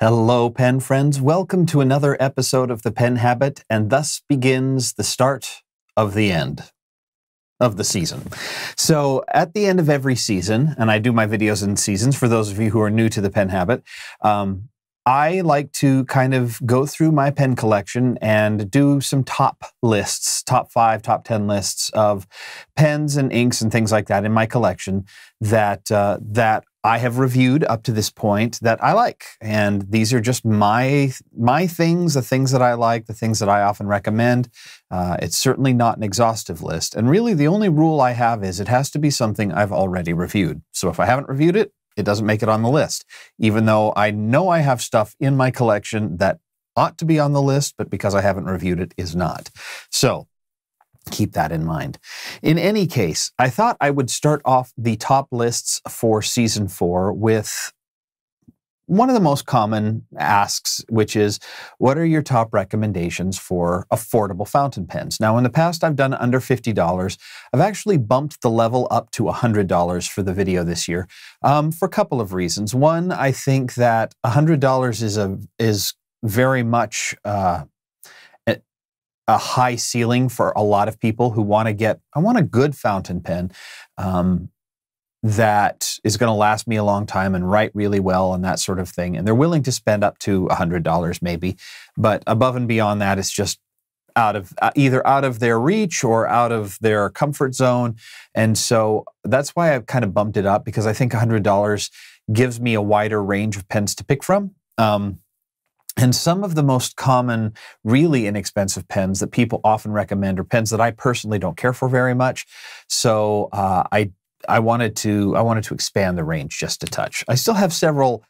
Hello, pen friends. Welcome to another episode of The Pen Habit, and thus begins the start of the end of the season. So, at the end of every season, and I do my videos in seasons for those of you who are new to The Pen Habit, um, I like to kind of go through my pen collection and do some top lists, top five, top 10 lists of pens and inks and things like that in my collection that, uh, that I have reviewed up to this point that I like. And these are just my my things, the things that I like, the things that I often recommend. Uh, it's certainly not an exhaustive list. And really, the only rule I have is it has to be something I've already reviewed. So if I haven't reviewed it, it doesn't make it on the list, even though I know I have stuff in my collection that ought to be on the list, but because I haven't reviewed it, is not. So keep that in mind. In any case, I thought I would start off the top lists for season four with one of the most common asks, which is, what are your top recommendations for affordable fountain pens? Now, in the past, I've done under $50. I've actually bumped the level up to $100 for the video this year um, for a couple of reasons. One, I think that $100 is a is very much uh, a high ceiling for a lot of people who want to get, I want a good fountain pen um, that is going to last me a long time and write really well and that sort of thing. And they're willing to spend up to $100 maybe. But above and beyond that, it's just out of uh, either out of their reach or out of their comfort zone. And so that's why I've kind of bumped it up because I think $100 gives me a wider range of pens to pick from. Um, and some of the most common, really inexpensive pens that people often recommend are pens that I personally don't care for very much. So uh, I I wanted to I wanted to expand the range just a touch. I still have several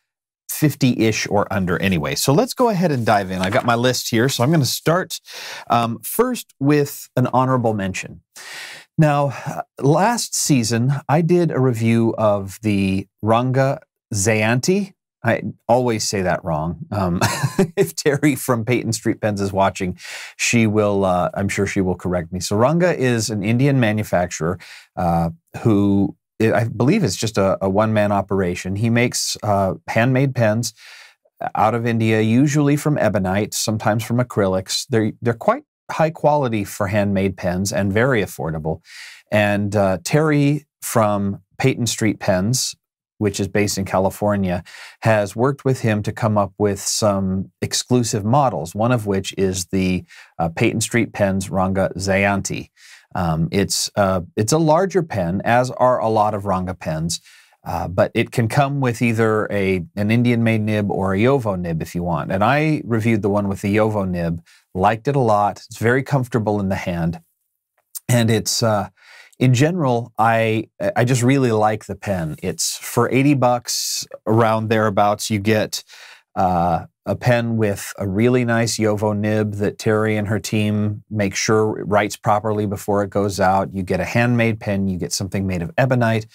50-ish or under anyway. So let's go ahead and dive in. I've got my list here, so I'm going to start um, first with an honorable mention. Now, last season I did a review of the Ranga Zayanti I always say that wrong. Um, if Terry from Peyton Street Pens is watching, she will. Uh, I'm sure she will correct me. Saranga is an Indian manufacturer uh, who I believe is just a, a one man operation. He makes uh, handmade pens out of India, usually from ebonite, sometimes from acrylics. They're they're quite high quality for handmade pens and very affordable. And uh, Terry from Peyton Street Pens which is based in California, has worked with him to come up with some exclusive models, one of which is the uh, Peyton Street Pens Ranga Zayanti. Um, it's, uh, it's a larger pen, as are a lot of Ranga pens, uh, but it can come with either a, an Indian made nib or a Yovo nib if you want. And I reviewed the one with the Yovo nib, liked it a lot. It's very comfortable in the hand. And it's, uh, in general, I I just really like the pen. It's for 80 bucks around thereabouts. You get uh, a pen with a really nice Yovo nib that Terry and her team make sure writes properly before it goes out. You get a handmade pen, you get something made of ebonite.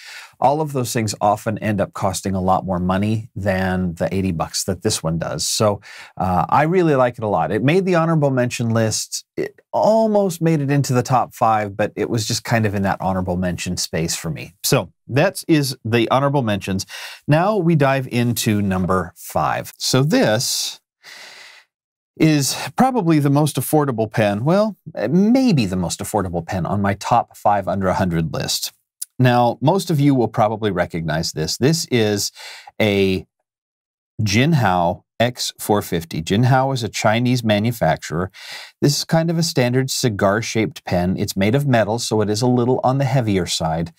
All of those things often end up costing a lot more money than the 80 bucks that this one does. So uh, I really like it a lot. It made the honorable mention list. It almost made it into the top five, but it was just kind of in that honorable mention space for me. So that is the honorable mentions. Now we dive into number five. So this is probably the most affordable pen. Well, eh, maybe the most affordable pen on my top five under 100 list. Now, most of you will probably recognize this. This is a Jinhao X450. Jinhao is a Chinese manufacturer. This is kind of a standard cigar shaped pen. It's made of metal, so it is a little on the heavier side.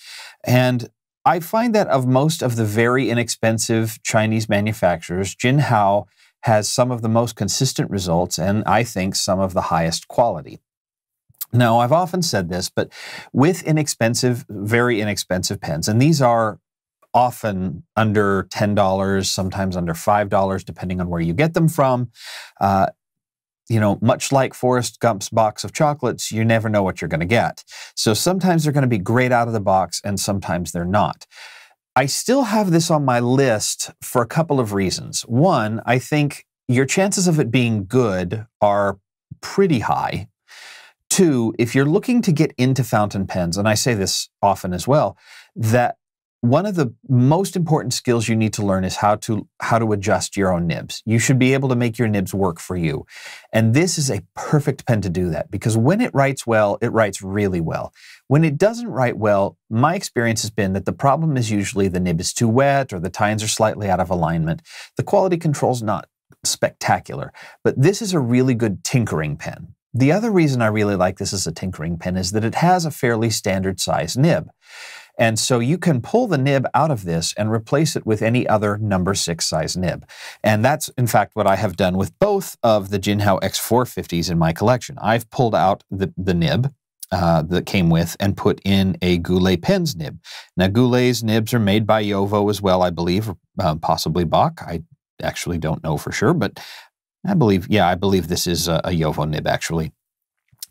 And I find that of most of the very inexpensive Chinese manufacturers, Jinhao has some of the most consistent results and I think some of the highest quality. Now, I've often said this, but with inexpensive, very inexpensive pens, and these are often under $10, sometimes under $5, depending on where you get them from. Uh, you know, much like Forrest Gump's box of chocolates, you never know what you're going to get. So sometimes they're going to be great out of the box, and sometimes they're not. I still have this on my list for a couple of reasons. One, I think your chances of it being good are pretty high. Two, if you're looking to get into fountain pens, and I say this often as well, that one of the most important skills you need to learn is how to how to adjust your own nibs. You should be able to make your nibs work for you. And this is a perfect pen to do that because when it writes well, it writes really well. When it doesn't write well, my experience has been that the problem is usually the nib is too wet or the tines are slightly out of alignment. The quality control's not spectacular, but this is a really good tinkering pen. The other reason I really like this as a tinkering pen is that it has a fairly standard size nib. And so you can pull the nib out of this and replace it with any other number six size nib. And that's in fact what I have done with both of the Jinhao X450s in my collection. I've pulled out the, the nib uh, that came with and put in a Goulet Pens nib. Now, Goulet's nibs are made by Yovo as well, I believe, um, possibly Bach. I actually don't know for sure, but I believe, yeah, I believe this is a, a Yovo nib actually.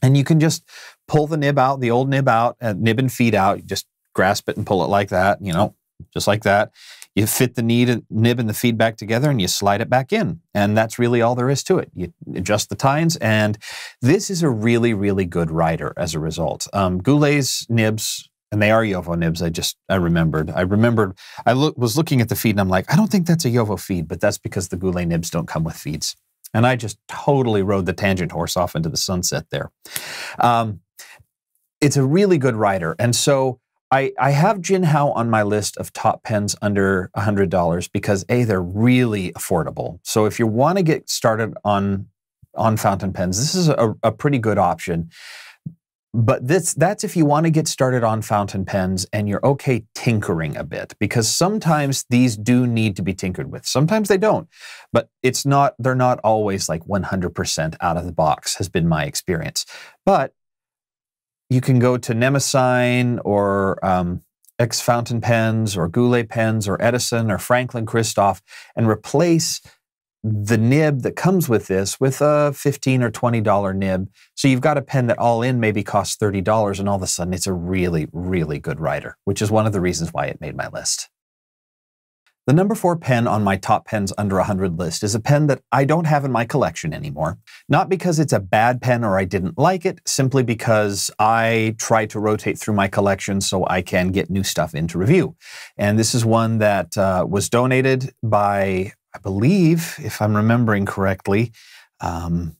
And you can just pull the nib out, the old nib out, uh, nib and feed out, just grasp it and pull it like that, you know, just like that. You fit the need and nib and the feedback together and you slide it back in. And that's really all there is to it. You adjust the tines, and this is a really, really good rider as a result. Um, Goulet's nibs, and they are Yovo nibs, I just, I remembered. I remembered, I lo- was looking at the feed and I'm like, I don't think that's a Yovo feed, but that's because the Goulet nibs don't come with feeds. And I just totally rode the tangent horse off into the sunset there. Um, it's a really good rider. And so I, I have Jinhao on my list of top pens under $100 because A, they're really affordable. So if you want to get started on, on fountain pens, this is a, a pretty good option. But this, that's if you want to get started on fountain pens and you're okay tinkering a bit because sometimes these do need to be tinkered with. Sometimes they don't, but it's not, they're not always like 100% out of the box has been my experience. But you can go to Nemesign or um, X fountain pens or Goulet pens or Edison or Franklin Christoff and replace the nib that comes with this with a $15 or $20 nib. So you've got a pen that all in maybe costs $30 and all of a sudden it's a really, really good writer, which is one of the reasons why it made my list. The number four pen on my top pens under 100 list is a pen that I don't have in my collection anymore. Not because it's a bad pen or I didn't like it, simply because I try to rotate through my collection so I can get new stuff into review. And this is one that uh, was donated by, I believe, if I'm remembering correctly, um,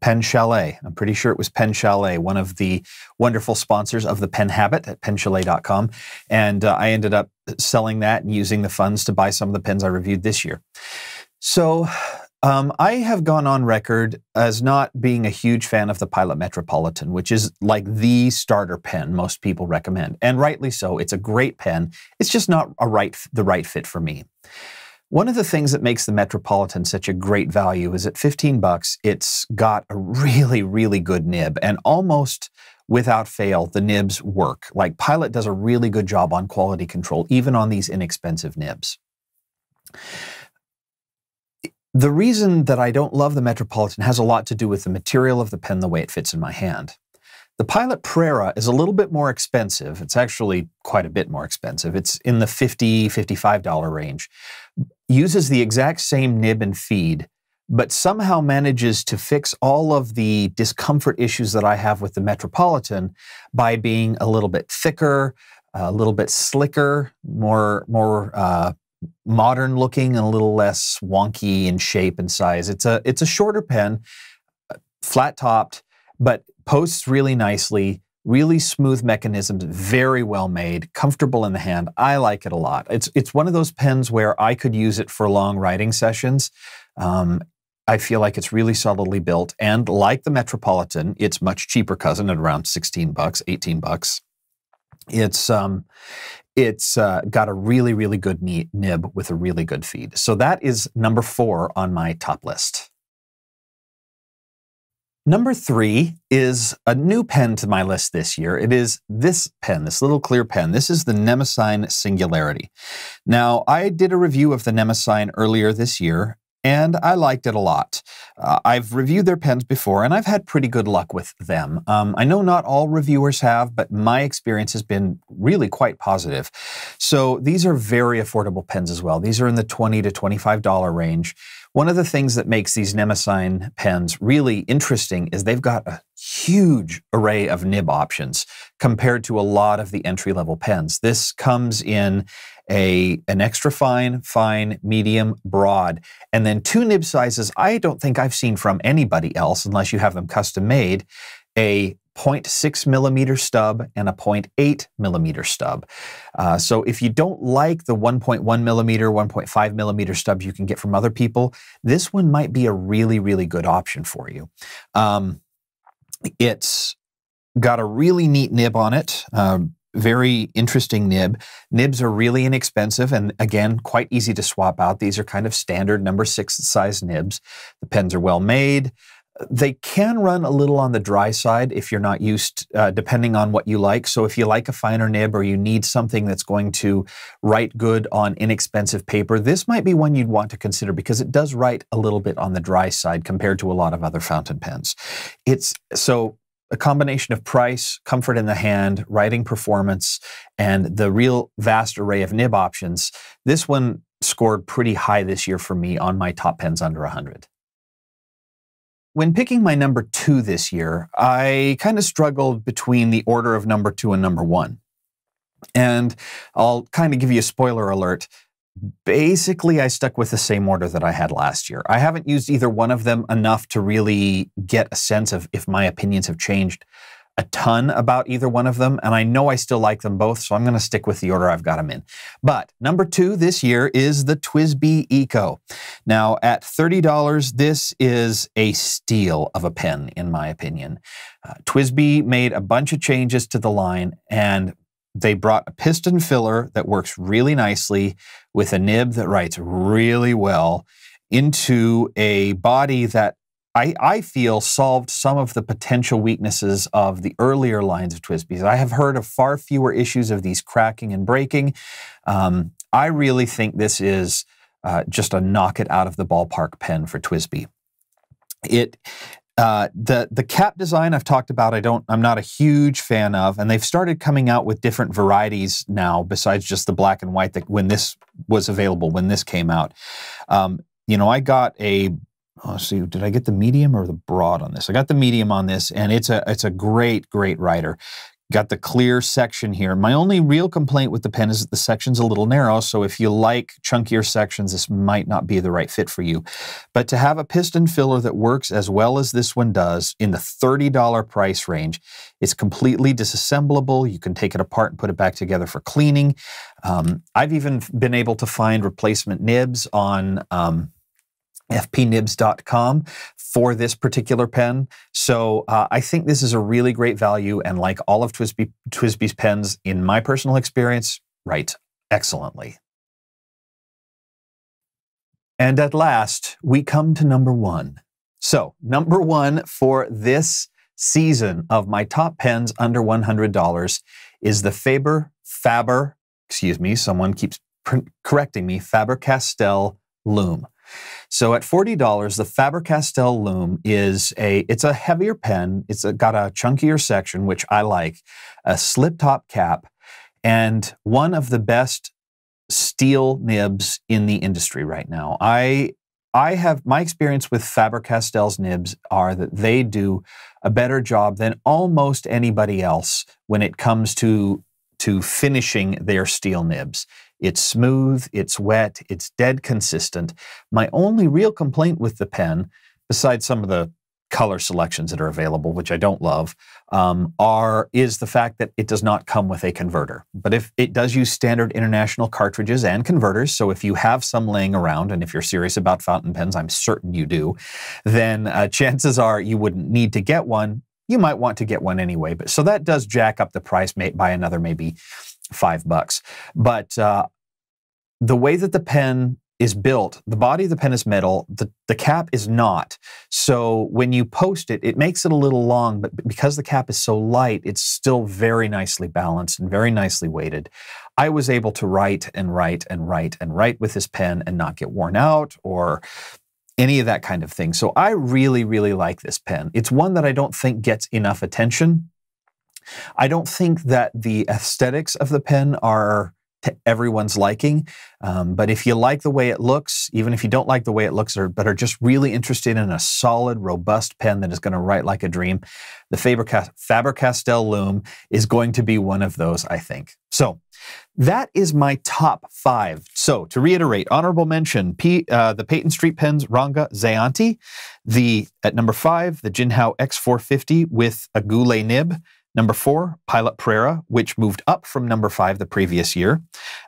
Penn Chalet. I'm pretty sure it was Penn Chalet, one of the wonderful sponsors of the Penn Habit at pennchalet.com. And uh, I ended up selling that and using the funds to buy some of the pens I reviewed this year. So um, I have gone on record as not being a huge fan of the Pilot Metropolitan, which is like the starter pen most people recommend, and rightly so. It's a great pen. It's just not a right the right fit for me. One of the things that makes the Metropolitan such a great value is at 15 bucks, it's got a really, really good nib and almost without fail, the nibs work. Like Pilot does a really good job on quality control, even on these inexpensive nibs. The reason that I don't love the Metropolitan has a lot to do with the material of the pen, the way it fits in my hand. The Pilot Prera is a little bit more expensive. It's actually quite a bit more expensive. It's in the $50, $55 range uses the exact same nib and feed, but somehow manages to fix all of the discomfort issues that I have with the Metropolitan by being a little bit thicker, a little bit slicker, more more uh, modern looking, and a little less wonky in shape and size. It's a it's a shorter pen, uh, flat topped, but posts really nicely really smooth mechanisms, very well made, comfortable in the hand. I like it a lot. It's it's one of those pens where I could use it for long writing sessions. Um, I feel like it's really solidly built, and like the Metropolitan, it's much cheaper cousin at around sixteen bucks, eighteen bucks. It's um, it's uh, got a really really good nib with a really good feed. So that is number four on my top list. Number three is a new pen to my list this year. It is this pen, this little clear pen. This is the Nemesine Singularity. Now, I did a review of the Nemesine earlier this year, and I liked it a lot. Uh, I've reviewed their pens before, and I've had pretty good luck with them. Um, I know not all reviewers have, but my experience has been really quite positive. So these are very affordable pens as well. These are in the $20 to $25 range. One of the things that makes these Nemesine pens really interesting is they've got a huge array of nib options compared to a lot of the entry level pens. This comes in a an extra fine, fine, medium, broad, and then two nib sizes I don't think I've seen from anybody else unless you have them custom made, a 0.6 millimeter stub and a 0.8 millimeter stub. Uh, so if you don't like the 1.1 millimeter, 1.5 millimeter stubs you can get from other people, this one might be a really, really good option for you. Um, it's got a really neat nib on it. Um, very interesting nib. Nibs are really inexpensive and again, quite easy to swap out. These are kind of standard number six size nibs. The pens are well made. They can run a little on the dry side if you're not used, uh, depending on what you like. So, if you like a finer nib or you need something that's going to write good on inexpensive paper, this might be one you'd want to consider because it does write a little bit on the dry side compared to a lot of other fountain pens. It's so a combination of price, comfort in the hand, writing performance, and the real vast array of nib options, this one scored pretty high this year for me on my top pens under 100. When picking my number two this year, I kind of struggled between the order of number two and number one. And I'll kind of give you a spoiler alert basically I stuck with the same order that I had last year. I haven't used either one of them enough to really get a sense of if my opinions have changed a ton about either one of them, and I know I still like them both, so I'm going to stick with the order I've got them in. But number two this year is the Twisby Eco. Now, at $30, this is a steal of a pen, in my opinion. Uh, Twisby made a bunch of changes to the line, and they brought a piston filler that works really nicely with a nib that writes really well into a body that I, I feel solved some of the potential weaknesses of the earlier lines of Twisbys. I have heard of far fewer issues of these cracking and breaking. Um, I really think this is uh, just a knock it out of the ballpark pen for Twisby. It uh, the the cap design I've talked about I don't I'm not a huge fan of and they've started coming out with different varieties now besides just the black and white that when this was available when this came out um, you know I got a oh, let's see did I get the medium or the broad on this I got the medium on this and it's a it's a great great writer Got the clear section here. My only real complaint with the pen is that the section's a little narrow, so if you like chunkier sections, this might not be the right fit for you. But to have a piston filler that works as well as this one does in the $30 price range, it's completely disassemblable. You can take it apart and put it back together for cleaning. Um, I've even been able to find replacement nibs on um, fpnibs.com for this particular pen. So uh, I think this is a really great value, and like all of Twisby, Twisby's pens, in my personal experience, write excellently. And at last, we come to number one. So, number one for this season of my top pens under $100 is the Faber Faber, excuse me, someone keeps correcting me, Faber Castell Loom. So at $40, the Faber-Castell loom is a it's a heavier pen. It's a, got a chunkier section which I like, a slip top cap, and one of the best steel nibs in the industry right now. I I have my experience with Faber-Castell's nibs are that they do a better job than almost anybody else when it comes to to finishing their steel nibs. It's smooth, it's wet, it's dead consistent. My only real complaint with the pen, besides some of the color selections that are available, which I don't love, um, are is the fact that it does not come with a converter. But if it does use standard international cartridges and converters, so if you have some laying around, and if you're serious about fountain pens, I'm certain you do, then uh, chances are you wouldn't need to get one. You might want to get one anyway, but so that does jack up the price by another maybe five bucks. But uh, the way that the pen is built, the body of the pen is metal, the, the cap is not. So when you post it, it makes it a little long, but because the cap is so light, it's still very nicely balanced and very nicely weighted. I was able to write and write and write and write with this pen and not get worn out or any of that kind of thing. So I really, really like this pen. It's one that I don't think gets enough attention I don't think that the aesthetics of the pen are to everyone's liking. Um, but if you like the way it looks, even if you don't like the way it looks, or but are just really interested in a solid, robust pen that is going to write like a dream, the Faber Castell Loom is going to be one of those, I think. So that is my top five. So to reiterate, honorable mention: P, uh, the Peyton Street pens Ranga Zayanti, the at number five the Jinhao X450 with a Goulet nib. Number four, Pilot Prera, which moved up from number five the previous year.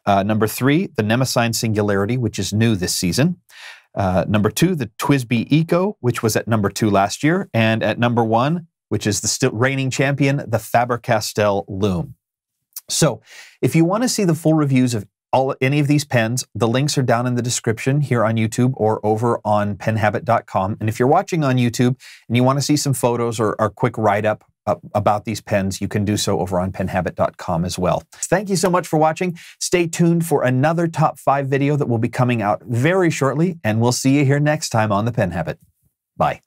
Uh, number three, the Nemesine Singularity, which is new this season. Uh, number two, the Twisby Eco, which was at number two last year. And at number one, which is the still reigning champion, the Faber Castell Loom. So if you want to see the full reviews of all any of these pens, the links are down in the description here on YouTube or over on penhabit.com. And if you're watching on YouTube and you want to see some photos or, a quick write up uh, about these pens, you can do so over on penhabit.com as well. Thank you so much for watching. Stay tuned for another top five video that will be coming out very shortly, and we'll see you here next time on The Pen Habit. Bye.